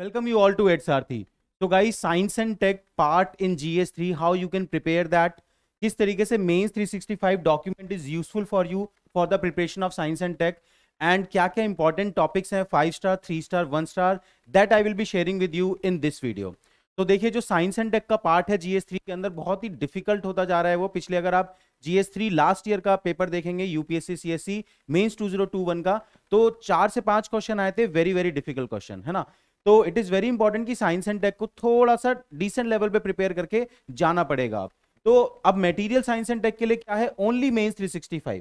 Welcome you welcome you all to etsrth so guys science and tech part in three how you can prepare that किस तरीके से mains 365 document is useful for you for the preparation of science and tech एंड क्या क्या important topics हैं five star three star one star that I will be sharing with you in this video तो देखिए जो science and tech का part है GS three के अंदर बहुत ही डिफिकल्ट होता जा रहा है वो पिछले अगर आप जीएस थ्री लास्ट ईयर का पेपर देखेंगे यूपीएससी सीएससी मेंस 2021 का तो चार से पांच क्वेश्चन आए थे वेरी वेरी डिफिकल्ट क्वेश्चन है ना तो इट इज़ वेरी इंपॉर्टेंट कि साइंस एंड टेक को थोड़ा सा डिसेंट लेवल पे प्रिपेयर करके जाना पड़ेगा आप तो अब मेटीरियल साइंस एंड टेक के लिए क्या है ओनली मेन्स 365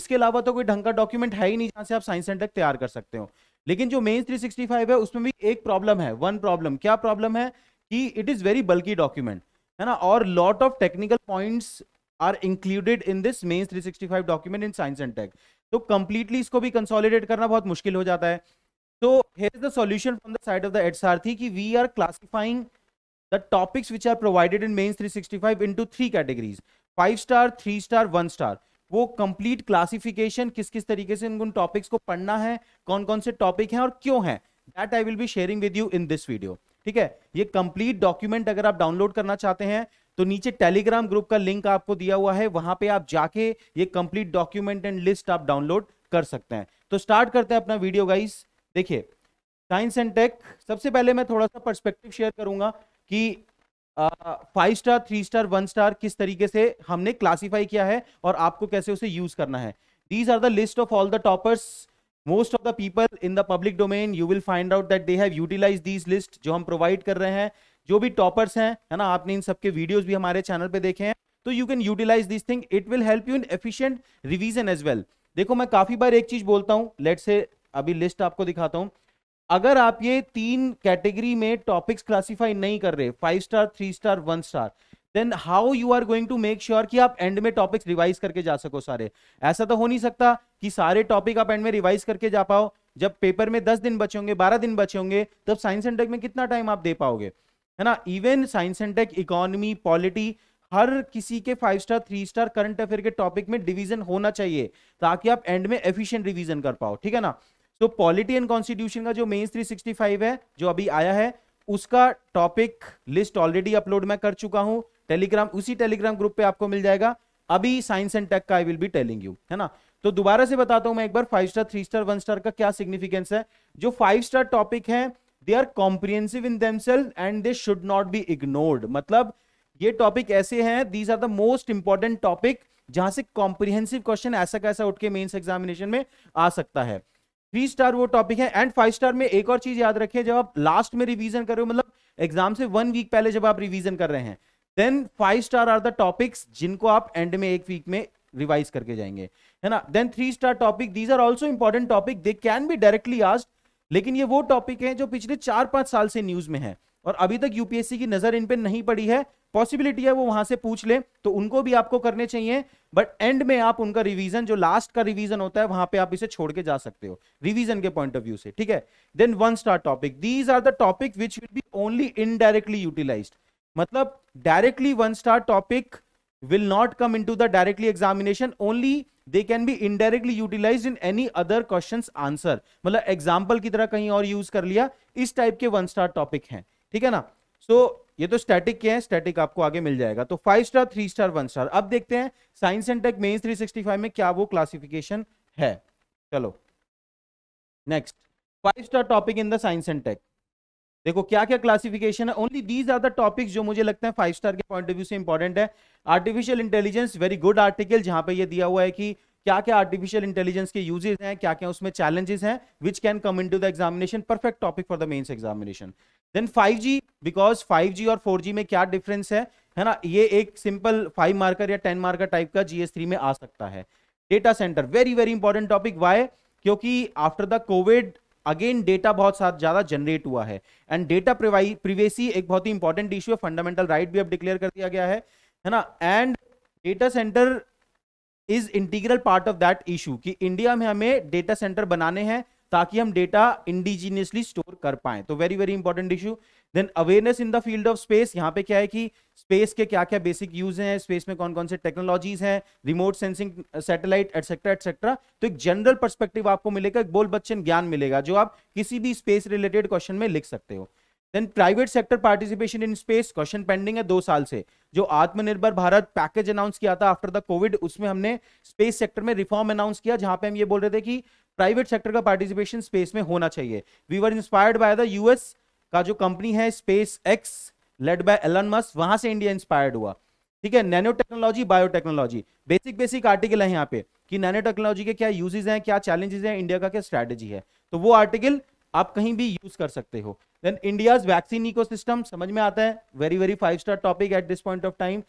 इसके अलावा तो कोई ढंग का डॉक्यूमेंट है ही नहीं जहाँ से आप साइंस एंड टेक तैयार कर सकते हो लेकिन जो मेन्स थ्री है उसमें भी एक प्रॉब्लम है वन प्रॉब्लम क्या प्रॉब्लम है कि इट इज़ वेरी बल्कि डॉक्यूमेंट है ना और lot of technical points are included in this mains 365 document in science and tech तो कंप्लीटली इसको भी कंसोलिडेट करना बहुत मुश्किल हो जाता है So here is the solution from the side of the HRT ki we are classifying the topics which are provided in mains 365 into three categories. five star three star one star वो complete classification किस किस तरीके से उन topics को पढ़ना है कौन कौन से टॉपिक हैं और क्यों हैं that I will be sharing with you in this video ठीक है ये कंप्लीट डॉक्यूमेंट अगर आप डाउनलोड करना चाहते हैं तो नीचे टेलीग्राम ग्रुप का लिंक आपको दिया हुआ है वहां पे आप जाके ये कंप्लीट डॉक्यूमेंट एंड लिस्ट आप डाउनलोड कर सकते हैं तो स्टार्ट करते हैं अपना वीडियो गाइस देखिए साइंस एंड टेक सबसे पहले मैं थोड़ा सा पर्सपेक्टिव शेयर करूंगा कि five star three star one star किस तरीके से हमने क्लासिफाई किया है और आपको कैसे उसे यूज करना है these are the list of all the toppers most of the people in the public domain you will find out that they have utilise these list जो हम प्रोवाइड कर रहे हैं जो भी टॉपर्स हैं है ना आपने इन सबके वीडियोज भी हमारे चैनल पर देखे हैं तो you can utilize this thing it will help you in efficient revision as well देखो मैं काफी बार एक चीज बोलता हूँ लेट से अभी लिस्ट आपको दिखाता हूं अगर आप ये तीन कैटेगरी में टॉपिक्स क्लासिफाई नहीं कर रहे five star three star one star then how you are going to make sure कि आप एंड में टॉपिक्स रिवाइज करके जा सको सारे ऐसा तो हो नहीं सकता कि सारे टॉपिक आप एंड में रिवाइज करके जा पाओ जब पेपर में दस दिन बचे होंगे बारह दिन बचे होंगे तब साइंस एंड टेक में कितना टाइम आप दे पाओगे है ना even science and tech economy polity हर किसी के five star three star current affair के टॉपिक में डिवीजन होना चाहिए ताकि आप एंड में एफिशिएंट रिवीजन कर पाओ ठीक है ना सो पॉलिटी एंड कॉन्स्टिट्यूशन का जो मेन्स 365 है जो अभी आया है उसका टॉपिक लिस्ट ऑलरेडी अपलोड मैं कर चुका हूं टेलीग्राम उसी टेलीग्राम ग्रुप पे आपको मिल जाएगा अभी साइंस एंड टेक का I will be telling you है ना तो दोबारा से बताता हूं मैं एक बार five star three star one star का क्या सिग्निफिकेंस है जो फाइव स्टार टॉपिक है they are comprehensive in themselves and they should not be ignored मतलब ये टॉपिक ऐसे हैं these are the most important topic जहां से कॉम्प्रिहेंसिव क्वेश्चन ऐसा कैसा उठ के मेन्स एग्जामिनेशन में आ सकता है थ्री स्टार वो टॉपिक है एंड फाइव स्टार में एक और चीज याद रखिए जब आप लास्ट में रिवीजन कर रहे हो मतलब एग्जाम से वन वीक पहले जब आप रिवीजन कर रहे हैं then five star are the topics जिनको आप एंड में एक वीक में रिवाइज करके जाएंगे है ना then three star topic these are also important topic they can भी डायरेक्टली आस्ट लेकिन ये वो टॉपिक है जो पिछले चार पांच साल से न्यूज में है और अभी तक यूपीएससी की नजर इन पे नहीं पड़ी है पॉसिबिलिटी है वो वहां से पूछ ले तो उनको भी आपको करने चाहिए बट एंड में आप उनका रिवीजन जो लास्ट का रिवीजन होता है वहां पे आप इसे छोड़ के जा सकते हो रिवीजन के पॉइंट ऑफ व्यू से ठीक है then one star topic these are the topic which will be only indirectly utilize मतलब directly one star topic will not come in the directly examination only they can be indirectly utilize in any other question answer मतलब example की तरह कहीं और use कर लिया इस type के वन स्टार टॉपिक हैं ठीक है ना सो so, ये तो स्टैटिक के हैं स्टैटिक आपको आगे मिल जाएगा तो five star three star one star अब देखते हैं science and tech mains five में क्या वो क्लासिफिकेशन है चलो next five star topic in the science and tech देखो क्या क्या क्लासिफिकेशन है only these are the topics जो मुझे लगता है फाइव स्टार के पॉइंट ऑफ व्यू से इंपॉर्टेंट है artificial intelligence very good article जहां पे ये दिया हुआ है कि क्या क्या आर्टिफिशियल इंटेलिजेंस के यूजेस हैं क्या क्या उसमें चैलेंजेस हैं which can come into the examination perfect topic for the mains examination then 5G because 5G और 4G में क्या डिफरेंस है है ना ये एक सिंपल फाइव मार्कर या टेन मार्कर टाइप का जीएस में आ सकता है data centre very very important topic why क्योंकि after the covid again data बहुत ज्यादा जनरेट हुआ है एंड डेटा प्रिवेसी एक बहुत ही इंपॉर्टेंट इशू है फंडामेंटल राइट भी अब डिक्लेयर कर दिया गया है है ना and data centre is integral part of that issue कि इंडिया में हमें डेटा सेंटर बनाने हैं ताकि हम डेटा इंडिजीनियसली स्टोर कर पाए तो very very important issue then awareness in the field of space यहाँ पे क्या है कि स्पेस के क्या क्या बेसिक यूज हैं स्पेस में कौन कौन से टेक्नोलॉजीज हैं remote sensing satellite etcetera etcetera तो एक जनरल परस्पेक्टिव आपको मिलेगा एक बोल बच्चन ज्ञान मिलेगा जो आप किसी भी स्पेस रिलेटेड क्वेश्चन में लिख सकते हो then private sector participation in space question pending है दो साल से जो आत्मनिर्भर भारत पैकेज अनाउंस किया था आफ्टर द कोविड उसमें हमने स्पेस सेक्टर में रिफॉर्म अनाउंस किया जहां पे हम ये बोल रहे थे कि प्राइवेट सेक्टर का पार्टिसिपेशन स्पेस में होना चाहिए we were inspired by the US का जो कंपनी है SpaceX led by Elon Musk वहां से इंडिया इंस्पायर्ड हुआ ठीक है nano technology biotechnology basic basic article है यहाँ पे कि नैनो टेक्नोलॉजी के क्या यूजेज हैं क्या चैलेंजेस हैं इंडिया का क्या स्ट्रेटेजी है तो वो आर्टिकल आप कहीं भी यूज कर सकते हो देन इंडियाज वैक्सीन इकोसिस्टम समझ में आता है very very five star topic at this point of time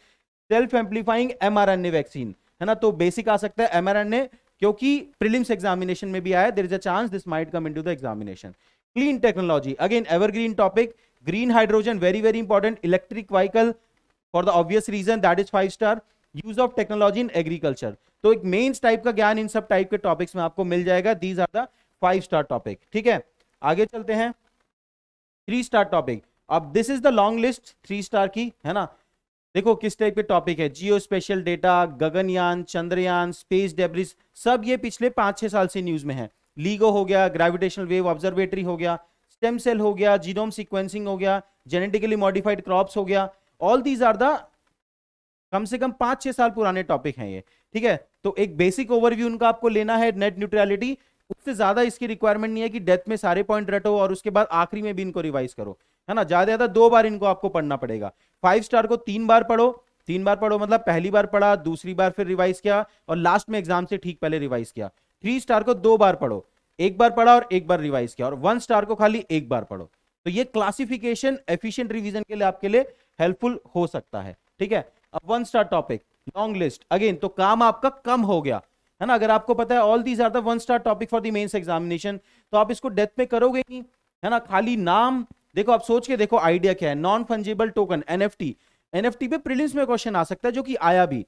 self amplifying M mRNA vaccine है ना तो बेसिक आ सकता है एमआरएनए क्योंकि प्रिलिम्स एग्जामिनेशन में भी आया there is a chance this might come into the examination clean technology again evergreen topic green hydrogen very very important electric vehicle for the obvious reason that is five star use of technology in agriculture तो एक mains type का ज्ञान इन सब type के topics में आपको मिल जाएगा these are the five star topic ठीक है आगे चलते हैं थ्री स्टार टॉपिक अब this is the long list three star की है ना देखो किस टाइप के टॉपिक है geospatial data Gaganyaan Chandrayaan space debris सब ये पिछले पांच छह साल से न्यूज़ में है लीगो हो गया ग्रेविटेशनल वेव ऑब्जर्वेटरी हो गया स्टेम सेल हो गया जीनोम सिक्वेंसिंग हो गया जेनेटिकली मॉडिफाइड क्रॉप हो गया ऑल दीज आर द कम से कम पांच छह साल पुराने टॉपिक हैं ये ठीक है तो एक बेसिक ओवरव्यू उनका आपको लेना है नेट न्यूट्रलिटी उससे ज्यादा इसकी रिक्वायरमेंट नहीं है कि डेथ में सारे पॉइंट रटो और उसके बाद आखिरी में भी इनको रिवाइज करो है ना ज्यादा ज्यादा दो बार इनको आपको पढ़ना पड़ेगा फाइव स्टार को तीन बार पढ़ो तीन बार पढ़ो मतलब पहली बार पढ़ा दूसरी बार फिर रिवाइज किया और लास्ट में एग्जाम से ठीक पहले रिवाइज किया थ्री स्टार को दो बार पढ़ो एक बार पढ़ा और एक बार रिवाइज किया और वन स्टार को खाली एक बार पढ़ो तो ये क्लासिफिकेशन एफिशिएंट रिवीजन के लिए आपके लिए हेल्पफुल हो सकता है ठीक है अब one star topic long list again तो काम आपका कम हो गया है ना अगर आपको पता है all these are the one star topic for the mains examination तो आप इसको डेथ में करोगे नहीं है ना खाली नाम देखो आप सोच के देखो आइडिया क्या है non fungible token NFT NFT पे प्रिलिम्स में क्वेश्चन आ सकता है जो कि आया भी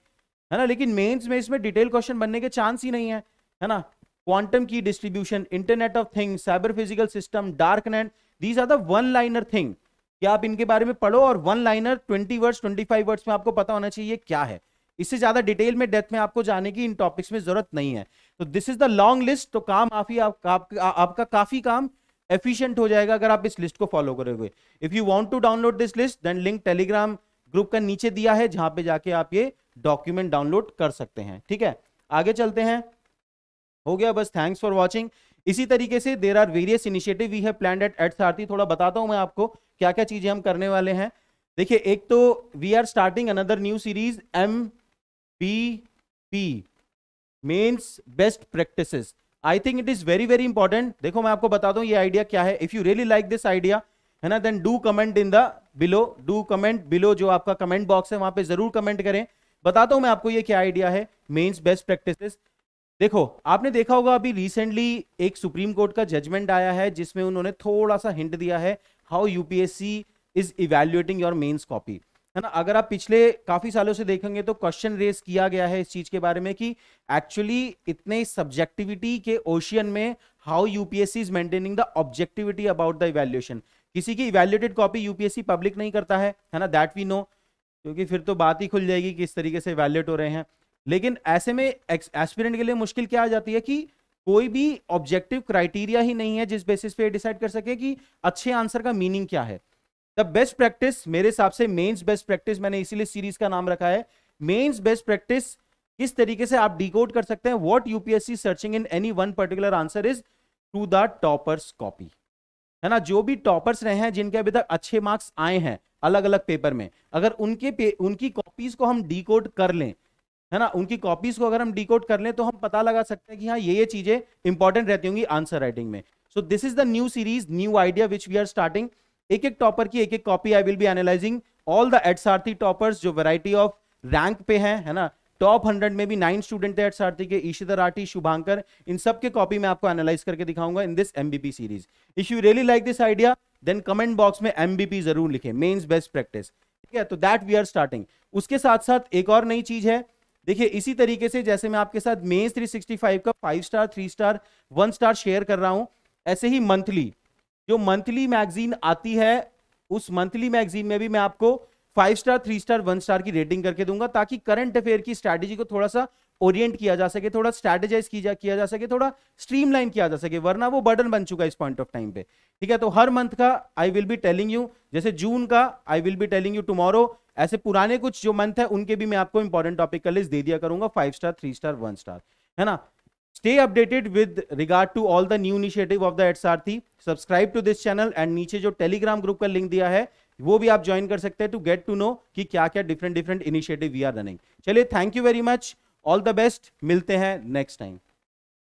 है ना लेकिन मेन्स में इसमें डिटेल क्वेश्चन बनने के चांस ही नहीं है है ना quantum key distribution internet of things cyber physical system dark net these are the one liner thing क्या आप इनके बारे में पढ़ो और one liner twenty words twenty five words में आपको पता होना चाहिए क्या है इससे ज्यादा डिटेल में डेथ में आपको जाने की इन टॉपिक्स में जरूरत नहीं है तो this is the long list तो काम काफी आप, आप, आ, आपका काफी काम एफिशिएंट हो जाएगा अगर आप इस लिस्ट को फॉलो करोगे if you want to download this list then link Telegram group का नीचे दिया है जहां पे जाके आप ये डॉक्यूमेंट डाउनलोड कर सकते हैं ठीक है आगे चलते हैं हो गया बस थैंक्स फॉर वॉचिंग इसी तरीके से there are various initiative we है प्लान एट एट सारथी थोड़ा बताता हूँ मैं आपको क्या क्या चीजें हम करने वाले हैं देखिए एक तो we are starting another new series M P means best practice I think it is very very important देखो मैं आपको बता दूं ये आइडिया क्या है if you really like this idea है ना then do comment in the below do comment below जो आपका कमेंट बॉक्स है वहां पे जरूर कमेंट करें बताता हूं मैं आपको ये क्या आइडिया है मेन्स बेस्ट प्रैक्टिसेस देखो आपने देखा होगा अभी रिसेंटली एक सुप्रीम कोर्ट का जजमेंट आया है जिसमें उन्होंने थोड़ा सा हिंट दिया है how UPSC is evaluating your mains copy है ना अगर आप पिछले काफी सालों से देखेंगे तो क्वेश्चन रेस किया गया है इस चीज के बारे में कि एक्चुअली इतने सब्जेक्टिविटी के ओशियन में how UPSC is maintaining the objectivity about the evaluation किसी की इवेल्युएटेड कॉपी यूपीएससी पब्लिक नहीं करता है है ना दैट वी नो क्योंकि फिर तो बात ही खुल जाएगी किस तरीके से इवेल्युएट हो रहे हैं लेकिन ऐसे में एस्पिरेंट के लिए मुश्किल क्या आ जाती है कि कोई भी ऑब्जेक्टिव क्राइटेरिया ही नहीं है जिस बेसिस पे डिसाइड कर सके कि अच्छे आंसर का मीनिंग क्या है द बेस्ट प्रैक्टिस मेरे हिसाब से मेन्स बेस्ट प्रैक्टिस मैंने इसीलिए सीरीज का नाम रखा है मेन्स बेस्ट प्रैक्टिस किस तरीके से आप डिकोड कर सकते हैं what UPSC searching in any one particular answer is to the toppers copy है ना जो भी टॉपर्स रहे हैं जिनके अभी तक अच्छे मार्क्स आए हैं अलग अलग पेपर में अगर उनके उनकी कॉपीज को हम डी कर लें है ना उनकी कॉपीज को अगर हम डी कर लें तो हम पता लगा सकते हैं कि हाँ ये ये चीजें इंपॉर्टेंट रहती होंगी आंसर राइटिंग में so this is the new series new idea which we are starting एक एक टॉपर की एक एक copy I will be analysing all the आरती टॉपर्स जो वेराइटी ऑफ रैंक पे हैं है ना टॉप हंड्रेड में भी नाइन स्टूडेंट थे आरती के ईशिधर आटी शुभांकर इन सब के कॉपी में आपको एनालाइज करके दिखाऊंगा in this MBP series if you really like this idea then comment box में एमबीपी जरूर लिखे मेन्स बेस्ट प्रैक्टिस ठीक है तो दैट वी आर स्टार्टिंग उसके साथ साथ एक और नई चीज है देखिए इसी तरीके से जैसे मैं आपके साथ मेन्स 365 का five star three star one star share कर रहा हूं ऐसे ही मंथली जो मंथली मैगजीन आती है उस मंथली मैगजीन में भी मैं आपको five star three star one star की रेटिंग करके दूंगा ताकि करंट अफेयर की स्ट्रैटेजी को थोड़ा सा ओरिएंट किया जा सके थोड़ा स्ट्रैटेजाइज किया, किया जा सके थोड़ा स्ट्रीमलाइन किया जा सके वरना वो बर्डन बन चुका है इस पॉइंट ऑफ टाइम पे ठीक है तो हर मंथ का I will be telling you जैसे जून का I will be telling you tomorrow ऐसे पुराने कुछ जो मंथ है उनके भी मैं आपको इंपॉर्टेंट टॉपिक का लिस्ट दे दिया करूंगा five star three star one star है ना stay updated with regard to all the new initiative of the आर थी subscribe to this channel and नीचे जो टेलीग्राम ग्रुप का लिंक दिया है वो भी आप ज्वाइन कर सकते हैं टू गेट टू नो कि क्या क्या different different initiative we are running चलिए thank you very much all the best मिलते हैं नेक्स्ट टाइम